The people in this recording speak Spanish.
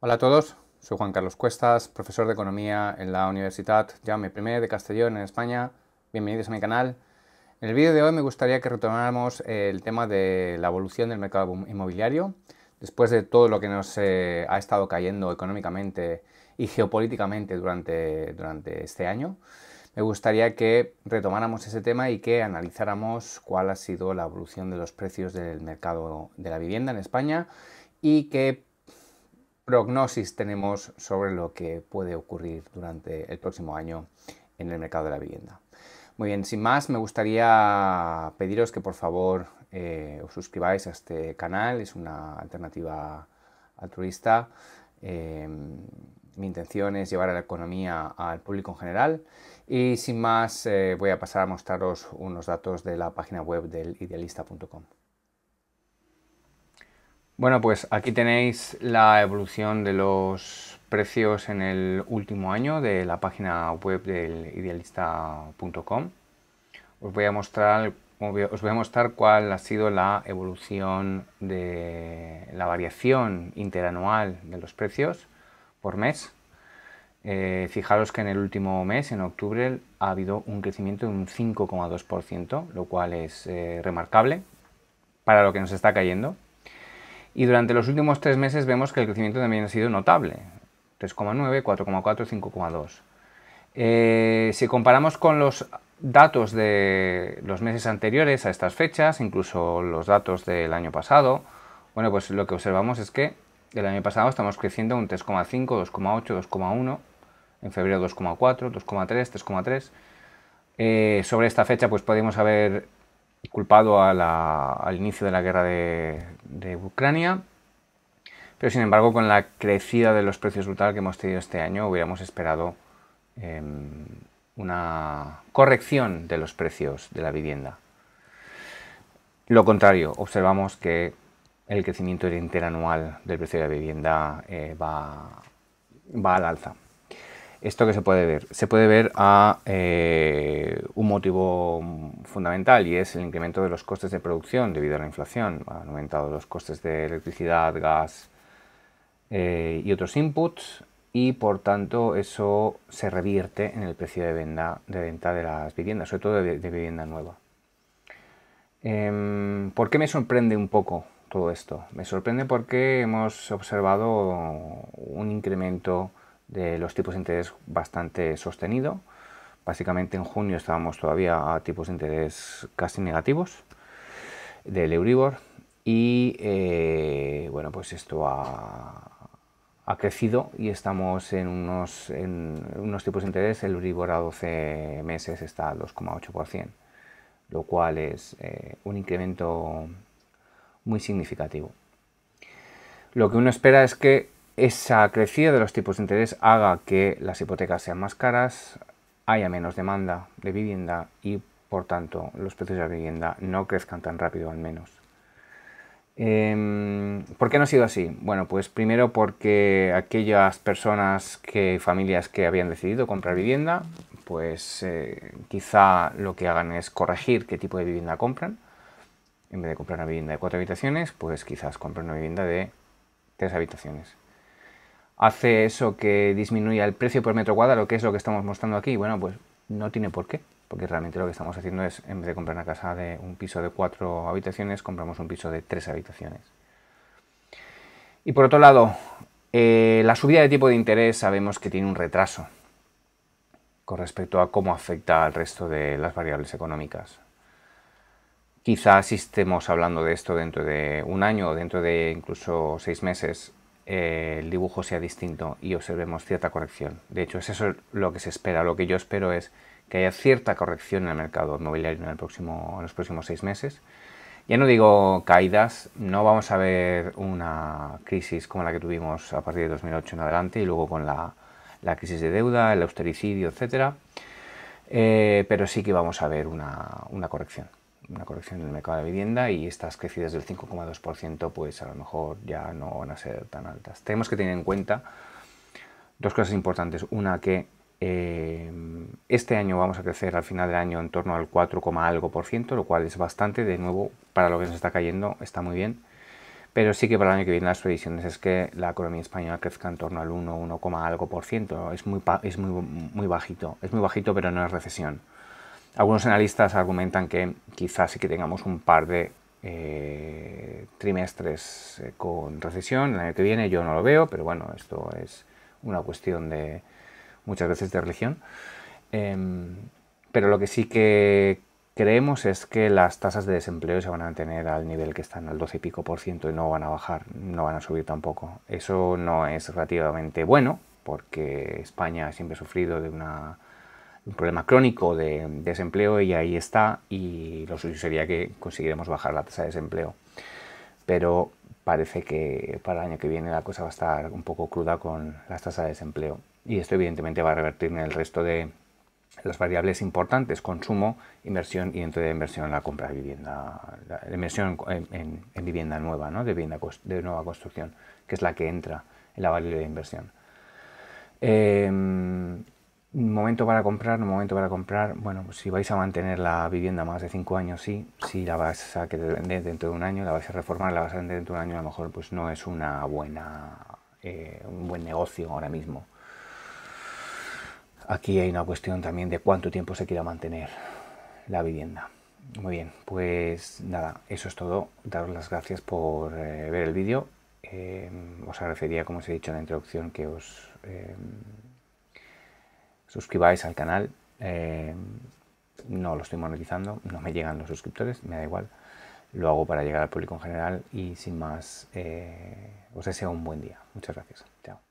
Hola a todos, soy Juan Carlos Cuestas, profesor de Economía en la Universidad Jaume I de Castellón en España. Bienvenidos a mi canal. En el vídeo de hoy me gustaría que retomáramos el tema de la evolución del mercado inmobiliario. Después de todo lo que nos eh, ha estado cayendo económicamente y geopolíticamente durante, durante este año, me gustaría que retomáramos ese tema y que analizáramos cuál ha sido la evolución de los precios del mercado de la vivienda en España y que prognosis tenemos sobre lo que puede ocurrir durante el próximo año en el mercado de la vivienda. Muy bien, sin más, me gustaría pediros que por favor eh, os suscribáis a este canal, es una alternativa altruista. Eh, mi intención es llevar a la economía al público en general y sin más eh, voy a pasar a mostraros unos datos de la página web del idealista.com. Bueno, pues aquí tenéis la evolución de los precios en el último año de la página web del idealista.com. Os voy a mostrar os voy a mostrar cuál ha sido la evolución de la variación interanual de los precios por mes. Eh, fijaros que en el último mes, en octubre, ha habido un crecimiento de un 5,2%, lo cual es eh, remarcable para lo que nos está cayendo. Y durante los últimos tres meses vemos que el crecimiento también ha sido notable, 3,9, 4,4, 5,2. si comparamos con los datos de los meses anteriores a estas fechas, incluso los datos del año pasado, bueno, pues lo que observamos es que el año pasado estamos creciendo un 3,5, 2,8, 2,1, en febrero 2,4, 2,3, 3,3. sobre esta fecha pues podemos haber culpado al inicio de la guerra de, Ucrania, pero sin embargo con la crecida de los precios brutal que hemos tenido este año hubiéramos esperado em, una corrección de los precios de la vivienda. Lo contrario, observamos que el crecimiento interanual del precio de la vivienda eh, va al alza esto que se puede ver. Se puede ver a eh, un motivo fundamental y es el incremento de los costes de producción debido a la inflación. Han aumentado los costes de electricidad, gas eh, y otros inputs y por tanto eso se revierte en el precio de venta de, venta de las viviendas, sobre todo de, vivienda nueva. Em, ¿Por qué me sorprende un poco todo esto? Me sorprende porque hemos observado un incremento de los tipos de interés bastante sostenido. Básicamente en junio estábamos todavía a tipos de interés casi negativos del Euribor y eh, bueno pues esto ha, crecido y estamos en unos, en unos tipos de interés, el Euribor a 12 meses está al 2,8%, lo cual es eh, un incremento muy significativo. Lo que uno espera es que esa crecida de los tipos de interés haga que las hipotecas sean más caras, haya menos demanda de vivienda y por tanto los precios de la vivienda no crezcan tan rápido al menos. Em, ¿Por qué no ha sido así? Bueno, pues primero porque aquellas personas que familias que habían decidido comprar vivienda, pues eh, quizá lo que hagan es corregir qué tipo de vivienda compran. En vez de comprar una vivienda de cuatro habitaciones, pues quizás compren una vivienda de tres habitaciones hace eso que disminuya el precio por metro cuadrado, que es lo que estamos mostrando aquí, bueno, pues no tiene por qué, porque realmente lo que estamos haciendo es, en vez de comprar una casa de un piso de cuatro habitaciones, compramos un piso de tres habitaciones. Y por otro lado, eh, la subida de tipo de interés sabemos que tiene un retraso con respecto a cómo afecta al resto de las variables económicas. Quizás estemos hablando de esto dentro de un año o dentro de incluso seis meses eh, el dibujo sea distinto y observemos cierta corrección. De hecho, es eso lo que se espera. Lo que yo espero es que haya cierta corrección en el mercado inmobiliario en, en los próximos seis meses. Ya no digo caídas, no vamos a ver una crisis como la que tuvimos a partir de 2008 en adelante y luego con la, crisis de deuda, el austericidio, etc. Eh, pero sí que vamos a ver una corrección una corrección del mercado de vivienda y estas crecidas del 5,2% pues a lo mejor ya no van a ser tan altas. Tenemos que tener en cuenta dos cosas importantes. Una que eh, este año vamos a crecer al final del año en torno al 4, algo por ciento, lo cual es bastante, de nuevo, para lo que nos está cayendo está muy bien. Pero sí que para el año que viene las previsiones es que la economía española crezca en torno al 1, algo por ciento. Es muy, es muy, muy bajito, es muy bajito pero no es recesión. Algunos analistas argumentan que quizás sí que tengamos un par de eh, trimestres eh, con recesión el año que viene. Yo no lo veo, pero bueno, esto es una cuestión de muchas veces de religión. Em, pero lo que sí que creemos es que las tasas de desempleo se van a mantener al nivel que están, al 12 y pico por ciento, y no van a bajar, no van a subir tampoco. Eso no es relativamente bueno, porque España siempre ha sufrido de una un problema crónico de desempleo y ahí está y lo suyo sería que conseguiremos bajar la tasa de desempleo. Pero parece que para el año que viene la cosa va a estar un poco cruda con las tasas de desempleo y esto evidentemente va a revertir en el resto de las variables importantes, consumo, inversión y dentro de inversión la compra de vivienda, la inversión en, vivienda nueva, ¿no? de vivienda de nueva construcción, que es la que entra en la variable de inversión. Em, Momento para comprar, un momento para comprar. Bueno, pues si vais a mantener la vivienda más de cinco años, sí. Si la vas a querer vender dentro de un año, la vais a reformar, la vas a vender dentro de un año, a lo mejor pues no es una buena, eh, un buen negocio ahora mismo. Aquí hay una cuestión también de cuánto tiempo se quiera mantener la vivienda. Muy bien, pues nada, eso es todo. Daros las gracias por eh, ver el vídeo. Eh, os agradecería, como os he dicho en la introducción, que os suscribáis al canal. Eh, no lo estoy monetizando, no me llegan los suscriptores, me da igual. Lo hago para llegar al público en general y sin más, eh, os deseo un buen día. Muchas gracias. Chao.